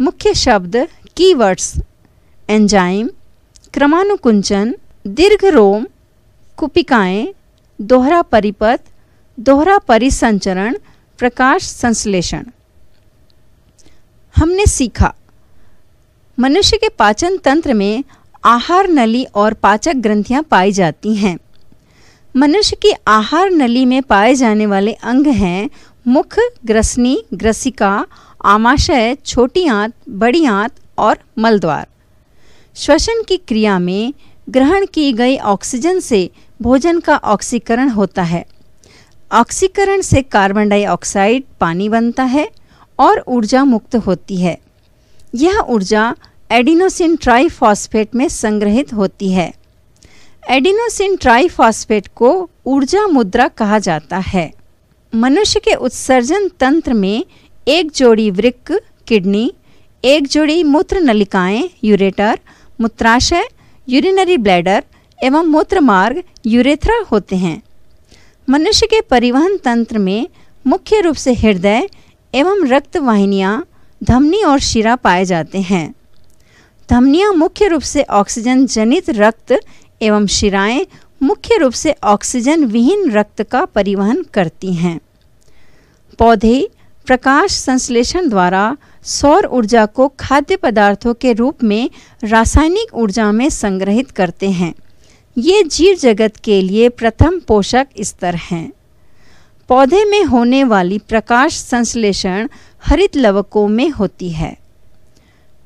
मुख्य शब्द keywords enzyme क्रमानुकुंचन दीर्घ रोम कुपिकाएं दोहरा परिपथ दोहरा परिसंचरण प्रकाश संश्लेषण हमने सीखा मनुष्य के पाचन तंत्र में आहार नली और पाचक ग्रंथियां पाई जाती हैं मनुष्य की आहार नली में पाए जाने वाले अंग हैं मुख ग्रसनी ग्रसिका आमाशय छोटी आंत बड़ी आंत और मलद्वार श्वसन की क्रिया में ग्रहण की गई ऑक्सीजन से भोजन का ऑक्सीकरण होता है ऑक्सीकरण से कार्बन डाइऑक्साइड पानी बनता है और ऊर्जा मुक्त होती है यह ऊर्जा एडिनोसिन ट्राइफॉस्फेट में संग्रहित होती है एडिनोसिन ट्राइफॉस्फेट को ऊर्जा मुद्रा कहा जाता है मनुष्य के उत्सर्जन तंत्र में एक जोड़ी वृक्क किडनी एक जोड़ी मूत्र नलिकाएं यूरेटर मूत्राशय यूरिनरी ब्लैडर एवं मूत्र मार्ग यूरेथ्रा होते हैं मनुष्य के परिवहन तंत्र में मुख्य रूप से हृदय एवं रक्त वाहिनियाँ धमनी और शिरा पाए जाते हैं धमनियाँ मुख्य रूप से ऑक्सीजन जनित रक्त एवं शिराएं मुख्य रूप से ऑक्सीजन विहीन रक्त का परिवहन करती हैं पौधे प्रकाश संश्लेषण द्वारा सौर ऊर्जा को खाद्य पदार्थों के रूप में रासायनिक ऊर्जा में संग्रहित करते हैं ये जीव जगत के लिए प्रथम पोषक स्तर हैं पौधे में होने वाली प्रकाश संश्लेषण हरित लवकों में होती है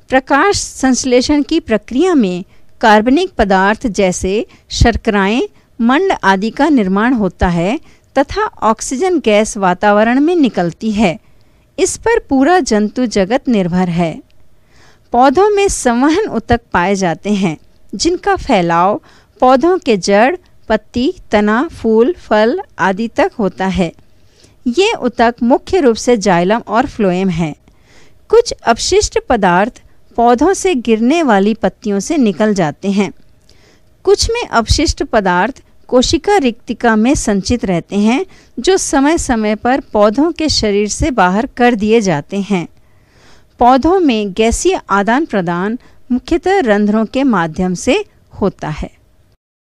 प्रकाश संश्लेषण की प्रक्रिया में कार्बनिक पदार्थ जैसे शर्कराएं मंड आदि का निर्माण होता है तथा ऑक्सीजन गैस वातावरण में निकलती है इस पर पूरा जंतु जगत निर्भर है पौधों में संवहन उतक पाए जाते हैं जिनका फैलाव पौधों के जड़ पत्ती तना फूल फल आदि तक होता है ये उतक मुख्य रूप से जाइलम और फ्लोएम है कुछ अपशिष्ट पदार्थ पौधों से गिरने वाली पत्तियों से निकल जाते हैं कुछ में अपशिष्ट पदार्थ कोशिका रिक्तिका में संचित रहते हैं जो समय समय पर पौधों के शरीर से बाहर कर दिए जाते हैं पौधों में गैसीय आदान प्रदान मुख्यतः रंध्रों के माध्यम से होता है